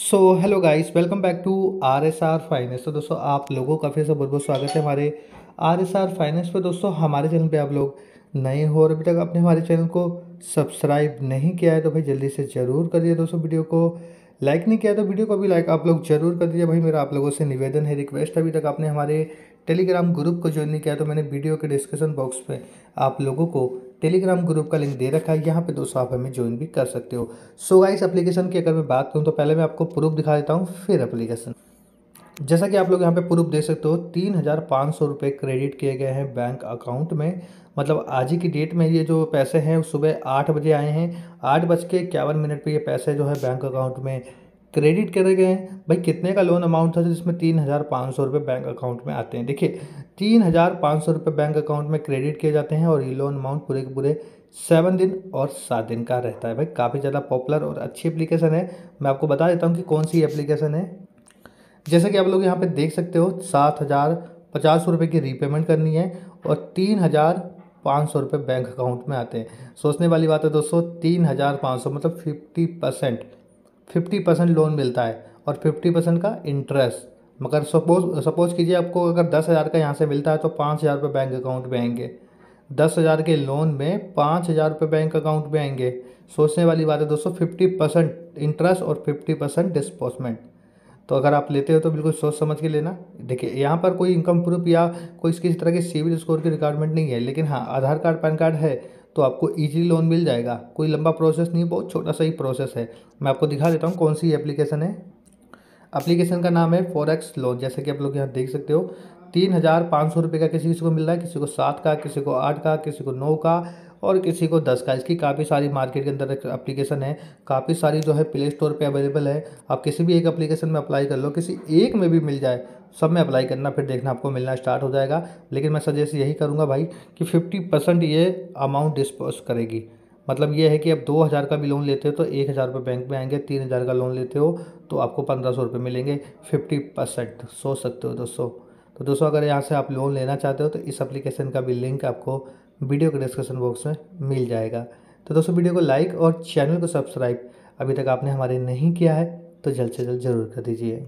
so hello guys welcome back to R S R finance तो दोस्तों आप लोगों का फिर से बहुत बहुत स्वागत है हमारे आर एस आर फाइनेंस पर दोस्तों हमारे चैनल पे आप लोग नए हो और अभी तक आपने हमारे चैनल को सब्सक्राइब नहीं किया है तो भाई जल्दी से ज़रूर करिए दोस्तों वीडियो को लाइक नहीं किया तो वीडियो को भी लाइक आप लोग जरूर कर दीजिए भाई मेरा आप लोगों से निवेदन है रिक्वेस्ट अभी तक आपने हमारे टेलीग्राम ग्रुप को ज्वाइन नहीं किया तो मैंने वीडियो के डिस्क्रिप्शन बॉक्स में आप लोगों को टेलीग्राम ग्रुप का लिंक दे रखा है यहाँ पे दोस्तों आप हमें ज्वाइन भी कर सकते हो सो गाइस एप्लीकेशन की अगर मैं बात करूँ तो पहले मैं आपको प्रूफ दिखा देता हूँ फिर एप्लीकेशन जैसा कि आप लोग यहाँ पे प्रूफ दे सकते हो तीन हज़ार पाँच सौ रुपये क्रेडिट किए गए हैं बैंक अकाउंट में मतलब आज ही की डेट में ये जो पैसे हैं सुबह आठ बजे आए हैं आठ बज के इक्यावन मिनट पर ये पैसे जो है बैंक अकाउंट में क्रेडिट करे गए हैं भाई कितने का लोन अमाउंट था जिसमें तीन हज़ार पाँच सौ रुपये बैंक अकाउंट में आते हैं देखिए तीन हज़ार पाँच सौ रुपये बैंक अकाउंट में क्रेडिट किए जाते हैं और ये लोन अमाउंट पूरे के पूरे सेवन दिन और सात दिन का रहता है भाई काफ़ी ज़्यादा पॉपुलर और अच्छी एप्लीकेशन है मैं आपको बता देता हूँ कि कौन सी एप्लीकेशन है जैसे कि आप लोग यहाँ पर देख सकते हो सात हज़ार पचास रुपये की रीपेमेंट करनी है और तीन हज़ार पाँच सौ रुपये बैंक अकाउंट में आते हैं सोचने वाली बात है दोस्तों तीन हज़ार पाँच सौ मतलब fifty percent fifty percent loan मिलता है और फिफ्टी परसेंट का इंटरेस्ट मगर सपोज सपोज़ कीजिए आपको अगर दस हज़ार का यहाँ से मिलता है तो पाँच हज़ार रुपये बैंक अकाउंट में आएंगे दस हज़ार के लोन में पाँच हज़ार रुपये बैंक अकाउंट में आएंगे सोचने वाली बात है दोस्तों फिफ्टी परसेंट इंटरेस्ट और फिफ्टी परसेंट डिस्पोसमेंट तो अगर आप लेते हो तो बिल्कुल सोच समझ के लेना देखिए यहाँ पर कोई इनकम प्रूफ या कोई किसी तरह की सिविल स्कोर की रिक्वायरमेंट नहीं है लेकिन हाँ आधार कार्ड पैन कार्ड है तो आपको ईजिली लोन मिल जाएगा कोई लंबा प्रोसेस नहीं बहुत छोटा सा ही प्रोसेस है मैं आपको दिखा देता हूँ कौन सी एप्लीकेशन है एप्लीकेशन का नाम है फॉरेक्स लोन जैसे कि आप लोग यहाँ देख सकते हो तीन हज़ार पाँच सौ रुपये का किसी किसी को मिल रहा है किसी को सात का किसी को आठ का किसी को नौ का और किसी को दस का इसकी काफ़ी सारी मार्केट के अंदर अप्लीकेशन है काफ़ी सारी जो है प्ले स्टोर पर अवेलेबल है आप किसी भी एक अप्लीकेशन में अप्लाई कर लो किसी एक में भी मिल जाए सब में अप्लाई करना फिर देखना आपको मिलना स्टार्ट हो जाएगा लेकिन मैं सजेस्ट यही करूँगा भाई कि फिफ्टी परसेंट ये अमाउंट डिस्पोज करेगी मतलब ये है कि आप दो हज़ार का भी लोन लेते हो तो एक हज़ार रुपये बैंक में आएंगे तीन हज़ार का लोन लेते हो तो आपको पंद्रह सौ रुपये मिलेंगे फिफ्टी परसेंट सोच सकते हो दोस्तों तो दोस्तों अगर यहाँ से आप लोन लेना चाहते हो तो इस अप्लीकेशन का भी लिंक आपको वीडियो के डिस्क्रिप्शन बॉक्स में मिल जाएगा तो दोस्तों वीडियो को लाइक और चैनल को सब्सक्राइब अभी तक आपने हमारे नहीं किया है तो जल्द से जल्द जरूर कर दीजिए